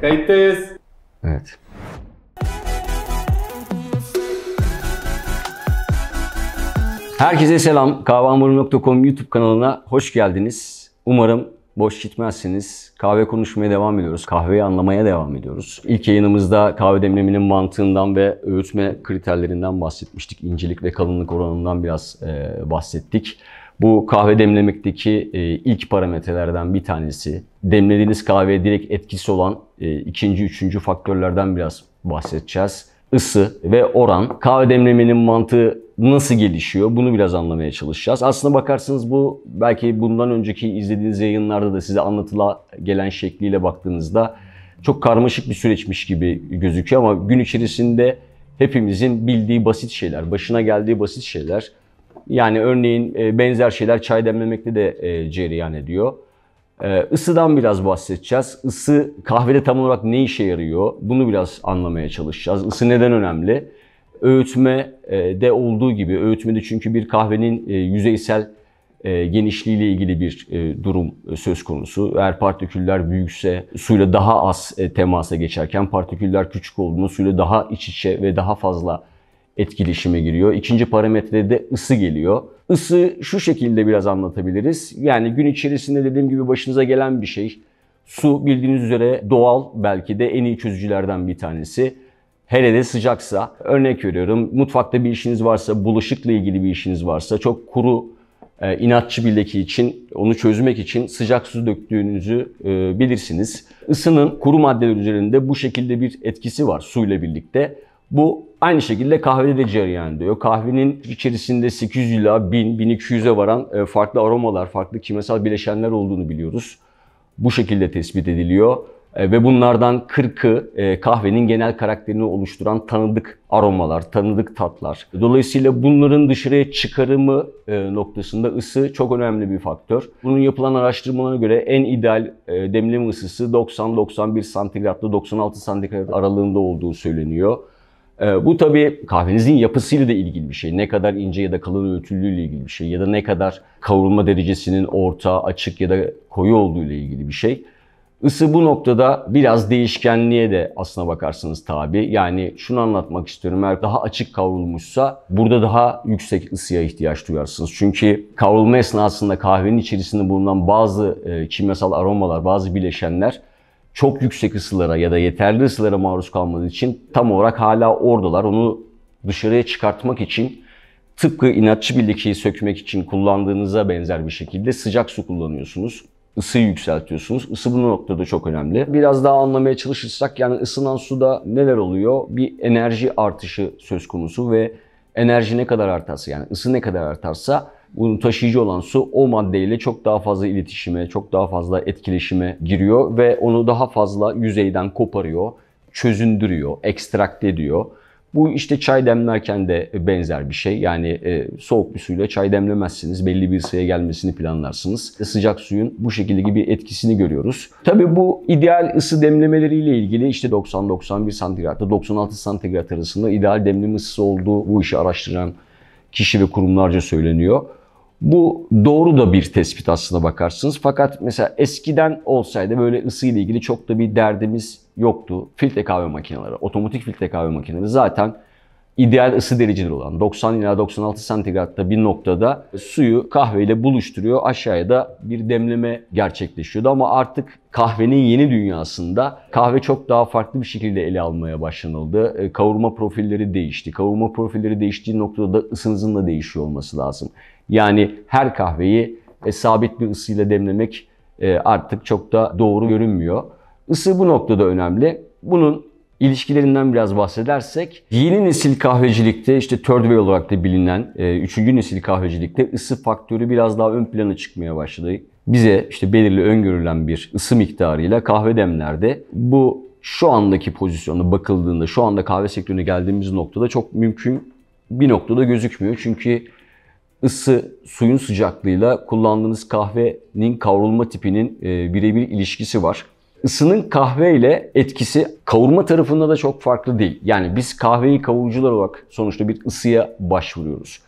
Kayıttayız. Evet. Herkese selam. Kahvamburun.com YouTube kanalına hoş geldiniz. Umarım boş gitmezsiniz. Kahve konuşmaya devam ediyoruz. Kahveyi anlamaya devam ediyoruz. İlk yayınımızda kahve demleminin mantığından ve öğütme kriterlerinden bahsetmiştik. İncelik ve kalınlık oranından biraz e, bahsettik. Bu kahve demlemekteki e, ilk parametrelerden bir tanesi. Demlediğiniz kahveye direkt etkisi olan e, ikinci, üçüncü faktörlerden biraz bahsedeceğiz. Isı ve oran. Kahve demlemenin mantığı nasıl gelişiyor bunu biraz anlamaya çalışacağız. Aslına bakarsanız bu belki bundan önceki izlediğiniz yayınlarda da size anlatıla gelen şekliyle baktığınızda çok karmaşık bir süreçmiş gibi gözüküyor ama gün içerisinde hepimizin bildiği basit şeyler, başına geldiği basit şeyler yani örneğin e, benzer şeyler çay demlemekte de e, cereyan ediyor. E, ısıdan biraz bahsedeceğiz. Isı kahvede tam olarak ne işe yarıyor? Bunu biraz anlamaya çalışacağız. Isı neden önemli? Öğütme e, de olduğu gibi öğütmede çünkü bir kahvenin e, yüzeysel e, genişliğiyle ilgili bir durum söz konusu. Eğer partiküller büyükse suyla daha az temasa geçerken partiküller küçük olduğunda suyla daha iç içe ve daha fazla etkileşime giriyor. İkinci parametrede de ısı geliyor. Isı şu şekilde biraz anlatabiliriz. Yani gün içerisinde dediğim gibi başınıza gelen bir şey. Su bildiğiniz üzere doğal belki de en iyi çözücülerden bir tanesi. Hele de sıcaksa, örnek veriyorum mutfakta bir işiniz varsa, bulaşıkla ilgili bir işiniz varsa çok kuru e, inatçı bildeki için onu çözmek için sıcak su döktüğünüzü e, bilirsiniz. Isının kuru maddeler üzerinde bu şekilde bir etkisi var suyla birlikte. Bu aynı şekilde kahvede de cereyan diyor. Kahvenin içerisinde 800 ila 1000-1200'e varan e, farklı aromalar, farklı kimyasal bileşenler olduğunu biliyoruz. Bu şekilde tespit ediliyor. E, ve bunlardan 40'ı e, kahvenin genel karakterini oluşturan tanıdık aromalar, tanıdık tatlar. Dolayısıyla bunların dışarıya çıkarımı noktasında ısı çok önemli bir faktör. Bunun yapılan araştırmalara göre en ideal demleme ısısı 90-91 santigratla 96 santigrat aralığında olduğu söyleniyor. Ee, bu tabii kahvenizin yapısıyla da ilgili bir şey. Ne kadar ince ya da kalın öğütüldüğüyle ilgili bir şey. Ya da ne kadar kavrulma derecesinin orta, açık ya da koyu olduğu ile ilgili bir şey. Isı bu noktada biraz değişkenliğe de aslına bakarsanız tabi. Yani şunu anlatmak istiyorum. Eğer daha açık kavrulmuşsa burada daha yüksek ısıya ihtiyaç duyarsınız. Çünkü kavrulma esnasında kahvenin içerisinde bulunan bazı e, kimyasal aromalar, bazı bileşenler çok yüksek ısılara ya da yeterli ısılara maruz kalmadığı için tam olarak hala oradalar. Onu dışarıya çıkartmak için tıpkı inatçı bir lekeyi sökmek için kullandığınıza benzer bir şekilde sıcak su kullanıyorsunuz. Isıyı yükseltiyorsunuz. Isı bu noktada çok önemli. Biraz daha anlamaya çalışırsak yani ısınan suda neler oluyor? Bir enerji artışı söz konusu ve enerji ne kadar artarsa yani ısı ne kadar artarsa bunun taşıyıcı olan su o maddeyle çok daha fazla iletişime, çok daha fazla etkileşime giriyor ve onu daha fazla yüzeyden koparıyor, çözündürüyor, ekstrakt ediyor. Bu işte çay demlerken de benzer bir şey. Yani e, soğuk bir suyla çay demlemezsiniz. Belli bir ısıya gelmesini planlarsınız. E, sıcak suyun bu şekilde gibi etkisini görüyoruz. Tabii bu ideal ısı demlemeleriyle ilgili işte 90-91 santigratta 96 santigrat arasında ideal demleme ısısı olduğu bu işi araştıran kişi ve kurumlarca söyleniyor. Bu doğru da bir tespit aslına bakarsınız. Fakat mesela eskiden olsaydı böyle ısıyla ilgili çok da bir derdimiz yoktu. Filtre kahve makineleri, otomatik filtre kahve makineleri zaten ideal ısı dereceleri olan 90 ila 96 santigratta bir noktada suyu kahveyle buluşturuyor. Aşağıya da bir demleme gerçekleşiyordu ama artık kahvenin yeni dünyasında kahve çok daha farklı bir şekilde ele almaya başlanıldı. E, kavurma profilleri değişti. Kavurma profilleri değiştiği noktada da ısınızın da değişiyor olması lazım. Yani her kahveyi e, sabit bir ısıyla demlemek e, artık çok da doğru görünmüyor. Isı bu noktada önemli. Bunun ilişkilerinden biraz bahsedersek yeni nesil kahvecilikte işte third way olarak da bilinen 3. E, nesil kahvecilikte ısı faktörü biraz daha ön plana çıkmaya başladı. Bize işte belirli öngörülen bir ısı miktarıyla kahve demlerde bu şu andaki pozisyona bakıldığında şu anda kahve sektörüne geldiğimiz noktada çok mümkün bir noktada gözükmüyor. Çünkü ısı, suyun sıcaklığıyla kullandığınız kahvenin kavrulma tipinin e, birebir ilişkisi var. Isının kahve ile etkisi kavurma tarafında da çok farklı değil. Yani biz kahveyi kavurucular olarak sonuçta bir ısıya başvuruyoruz.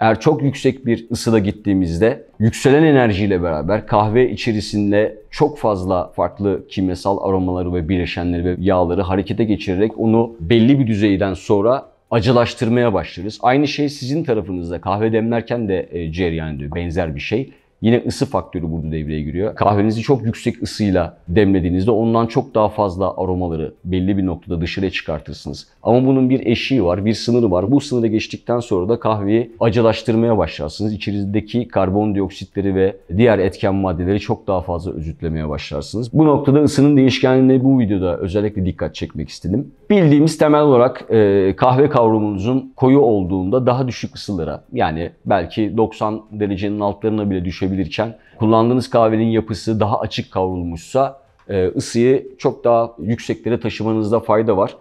Eğer çok yüksek bir ısıda gittiğimizde yükselen enerjiyle beraber kahve içerisinde çok fazla farklı kimyasal aromaları ve bileşenleri ve yağları harekete geçirerek onu belli bir düzeyden sonra acılaştırmaya başlarız. Aynı şey sizin tarafınızda kahve demlerken de e, cereyan ediyor. Benzer bir şey. Yine ısı faktörü burada devreye giriyor. Kahvenizi çok yüksek ısıyla demlediğinizde ondan çok daha fazla aromaları belli bir noktada dışarıya çıkartırsınız. Ama bunun bir eşiği var, bir sınırı var. Bu sınırı geçtikten sonra da kahveyi acılaştırmaya başlarsınız. İçerisindeki karbondioksitleri ve diğer etken maddeleri çok daha fazla özütlemeye başlarsınız. Bu noktada ısının değişkenliğine bu videoda özellikle dikkat çekmek istedim. Bildiğimiz temel olarak e, kahve kavramunuzun koyu olduğunda daha düşük ısılara yani belki 90 derecenin altlarına bile düşebilir oluşabilirken kullandığınız kahvenin yapısı daha açık kavrulmuşsa e, ısıyı çok daha yükseklere taşımanızda fayda var.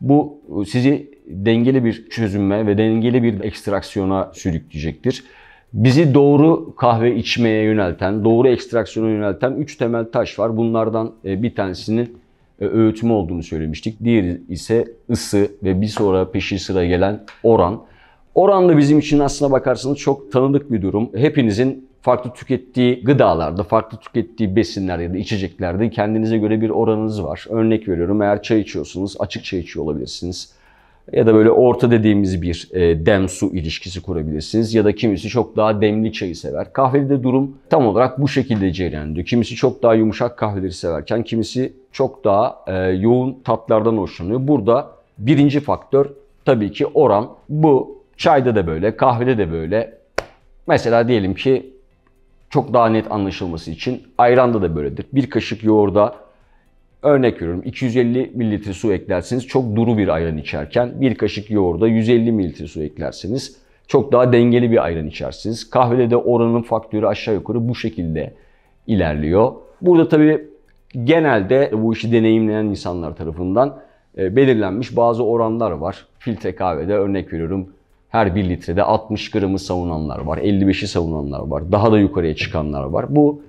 Bu e, sizi dengeli bir çözüme ve dengeli bir ekstraksiyona sürükleyecektir. Bizi doğru kahve içmeye yönelten, doğru ekstraksiyona yönelten 3 temel taş var. Bunlardan e, bir tanesinin öğütme olduğunu söylemiştik. Diğeri ise ısı ve bir sonra peşi sıra gelen oran. Oran da bizim için aslına bakarsanız çok tanıdık bir durum. Hepinizin farklı tükettiği gıdalarda, farklı tükettiği besinler ya da içeceklerde kendinize göre bir oranınız var. Örnek veriyorum eğer çay içiyorsunuz açık çay içiyor olabilirsiniz. Ya da böyle orta dediğimiz bir e, dem su ilişkisi kurabilirsiniz. Ya da kimisi çok daha demli çayı sever. Kahvede durum tam olarak bu şekilde cereyan Kimisi çok daha yumuşak kahveleri severken kimisi çok daha e, yoğun tatlardan hoşlanıyor. Burada birinci faktör tabii ki oran. Bu çayda da böyle, kahvede de böyle. Mesela diyelim ki çok daha net anlaşılması için ayranda da böyledir. Bir kaşık yoğurda örnek veriyorum 250 mililitre su eklersiniz çok duru bir ayran içerken bir kaşık yoğurda 150 mililitre su eklersiniz. çok daha dengeli bir ayran içersiniz. Kahvede de oranın faktörü aşağı yukarı bu şekilde ilerliyor. Burada tabii genelde bu işi deneyimleyen insanlar tarafından e, belirlenmiş bazı oranlar var. Filtre kahvede örnek veriyorum her 1 litrede 60 gramı savunanlar var, 55'i savunanlar var, daha da yukarıya çıkanlar var. Bu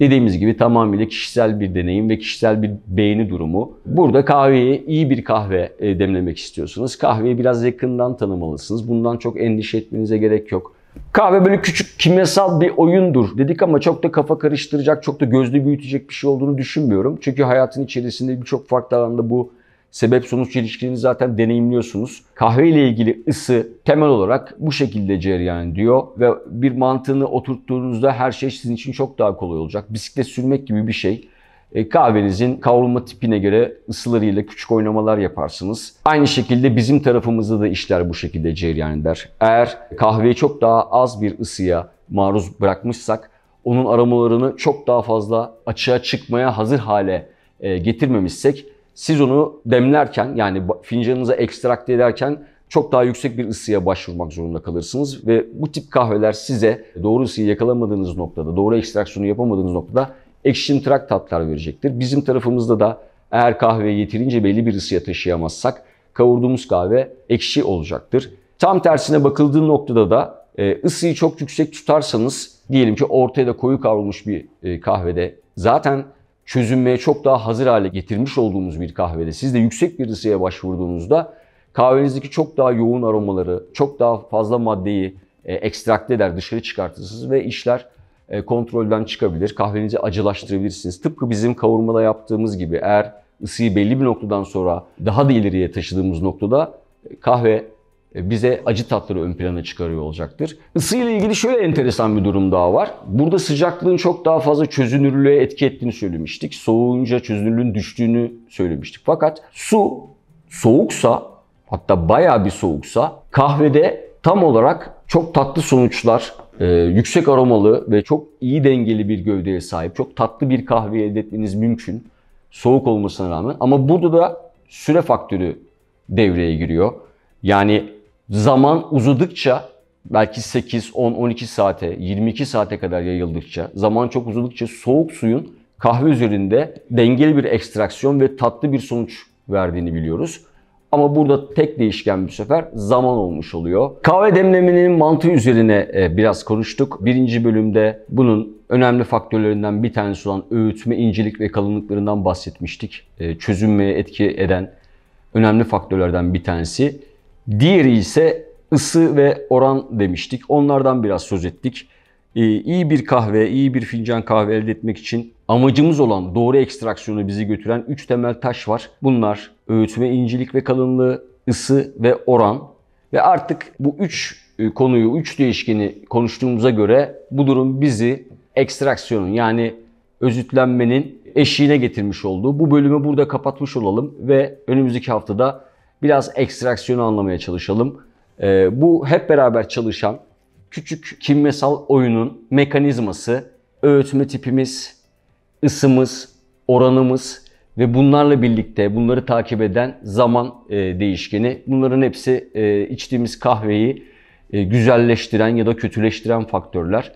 dediğimiz gibi tamamıyla kişisel bir deneyim ve kişisel bir beğeni durumu. Burada kahveyi iyi bir kahve e, demlemek istiyorsunuz. Kahveyi biraz yakından tanımalısınız. Bundan çok endişe etmenize gerek yok. Kahve böyle küçük kimyasal bir oyundur dedik ama çok da kafa karıştıracak, çok da gözlü büyütecek bir şey olduğunu düşünmüyorum. Çünkü hayatın içerisinde birçok farklı alanda bu Sebep sonuç ilişkini zaten deneyimliyorsunuz. Kahve ile ilgili ısı temel olarak bu şekilde cereyan diyor ve bir mantığını oturttuğunuzda her şey sizin için çok daha kolay olacak. Bisiklet sürmek gibi bir şey. E, kahvenizin kavrulma tipine göre ısılarıyla küçük oynamalar yaparsınız. Aynı şekilde bizim tarafımızda da işler bu şekilde cereyan eder. Eğer kahveyi çok daha az bir ısıya maruz bırakmışsak onun aromalarını çok daha fazla açığa çıkmaya hazır hale e, getirmemişsek siz onu demlerken yani fincanınıza ekstrakt ederken çok daha yüksek bir ısıya başvurmak zorunda kalırsınız ve bu tip kahveler size doğru ısıyı yakalamadığınız noktada, doğru ekstraksiyonu yapamadığınız noktada ekşim trak tatlar verecektir. Bizim tarafımızda da eğer kahveyi yeterince belli bir ısıya taşıyamazsak kavurduğumuz kahve ekşi olacaktır. Tam tersine bakıldığı noktada da e, ısıyı çok yüksek tutarsanız diyelim ki ortaya da koyu kavrulmuş bir e, kahvede zaten çözünmeye çok daha hazır hale getirmiş olduğumuz bir kahvede siz de yüksek bir ısıya başvurduğunuzda kahvenizdeki çok daha yoğun aromaları, çok daha fazla maddeyi e, ekstrakte eder, dışarı çıkartırsınız ve işler e, kontrolden çıkabilir. Kahvenizi acılaştırabilirsiniz. Tıpkı bizim kavurmada yaptığımız gibi eğer ısıyı belli bir noktadan sonra daha da ileriye taşıdığımız noktada e, kahve e, bize acı tatları ön plana çıkarıyor olacaktır. Isı ile ilgili şöyle enteresan bir durum daha var. Burada sıcaklığın çok daha fazla çözünürlüğe etki ettiğini söylemiştik. Soğuyunca çözünürlüğün düştüğünü söylemiştik. Fakat su soğuksa hatta baya bir soğuksa kahvede tam olarak çok tatlı sonuçlar, e, yüksek aromalı ve çok iyi dengeli bir gövdeye sahip, çok tatlı bir kahve elde etmeniz mümkün. Soğuk olmasına rağmen ama burada da süre faktörü devreye giriyor. Yani zaman uzadıkça belki 8, 10, 12 saate, 22 saate kadar yayıldıkça, zaman çok uzadıkça soğuk suyun kahve üzerinde dengeli bir ekstraksiyon ve tatlı bir sonuç verdiğini biliyoruz. Ama burada tek değişken bu sefer zaman olmuş oluyor. Kahve demlemenin mantığı üzerine e, biraz konuştuk. Birinci bölümde bunun önemli faktörlerinden bir tanesi olan öğütme incelik ve kalınlıklarından bahsetmiştik. E, Çözünmeye etki eden önemli faktörlerden bir tanesi. Diğeri ise ısı ve oran demiştik. Onlardan biraz söz ettik. Ee, iyi bir kahve, iyi bir fincan kahve elde etmek için amacımız olan doğru ekstraksiyonu bizi götüren 3 temel taş var. Bunlar öğütme incelik ve kalınlığı, ısı ve oran. Ve artık bu 3 e, konuyu, 3 değişkeni konuştuğumuza göre bu durum bizi ekstraksiyonun yani özütlenmenin eşiğine getirmiş olduğu bu bölümü burada kapatmış olalım ve önümüzdeki haftada biraz ekstraksiyonu anlamaya çalışalım. E, bu hep beraber çalışan küçük kimyasal oyunun mekanizması, öğütme tipimiz, ısımız, oranımız ve bunlarla birlikte bunları takip eden zaman e, değişkeni. Bunların hepsi e, içtiğimiz kahveyi e, güzelleştiren ya da kötüleştiren faktörler.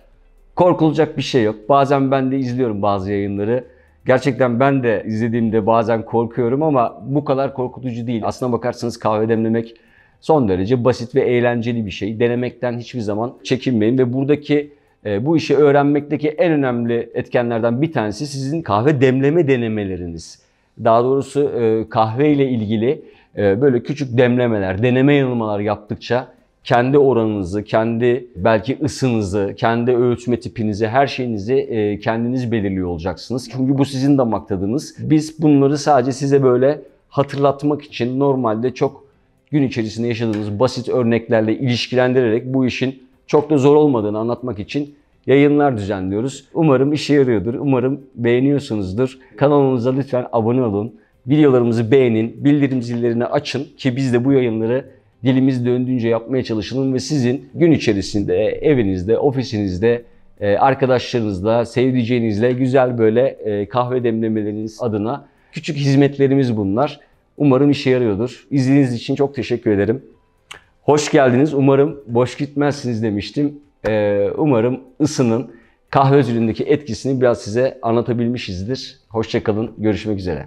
Korkulacak bir şey yok. Bazen ben de izliyorum bazı yayınları. Gerçekten ben de izlediğimde bazen korkuyorum ama bu kadar korkutucu değil. Aslına bakarsanız kahve demlemek son derece basit ve eğlenceli bir şey. Denemekten hiçbir zaman çekinmeyin ve buradaki e, bu işi öğrenmekteki en önemli etkenlerden bir tanesi sizin kahve demleme denemeleriniz. Daha doğrusu e, kahve ile ilgili e, böyle küçük demlemeler, deneme yanılmalar yaptıkça kendi oranınızı, kendi belki ısınızı, kendi ölçme tipinizi, her şeyinizi e, kendiniz belirliyor olacaksınız. Çünkü bu sizin damak tadınız. Biz bunları sadece size böyle hatırlatmak için normalde çok gün içerisinde yaşadığınız basit örneklerle ilişkilendirerek bu işin çok da zor olmadığını anlatmak için yayınlar düzenliyoruz. Umarım işe yarıyordur. Umarım beğeniyorsunuzdur. Kanalımıza lütfen abone olun. Videolarımızı beğenin, bildirim zillerini açın ki biz de bu yayınları dilimiz döndüğünce yapmaya çalışalım ve sizin gün içerisinde evinizde, ofisinizde e, arkadaşlarınızla, sevdiceğinizle güzel böyle e, kahve demlemeleriniz adına küçük hizmetlerimiz bunlar. Umarım işe yarıyordur. İzlediğiniz için çok teşekkür ederim. Hoş geldiniz. Umarım boş gitmezsiniz demiştim. E, umarım ısının kahve özülündeki etkisini biraz size anlatabilmişizdir. Hoşçakalın. Görüşmek üzere.